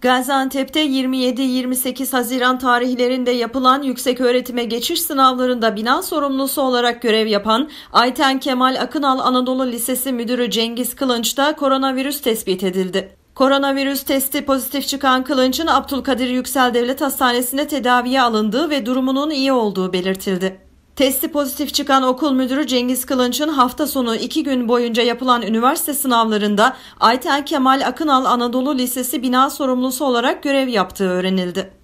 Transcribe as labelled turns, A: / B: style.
A: Gaziantep'te 27-28 Haziran tarihlerinde yapılan yükseköğretime geçiş sınavlarında bina sorumlusu olarak görev yapan Ayten Kemal Akınal Anadolu Lisesi Müdürü Cengiz Kılınç da koronavirüs tespit edildi. Koronavirüs testi pozitif çıkan Kılınç'ın Abdülkadir Yüksel Devlet Hastanesi'nde tedaviye alındığı ve durumunun iyi olduğu belirtildi. Testi pozitif çıkan okul müdürü Cengiz Kılınç'ın hafta sonu iki gün boyunca yapılan üniversite sınavlarında Ayten Kemal Akınal Anadolu Lisesi bina sorumlusu olarak görev yaptığı öğrenildi.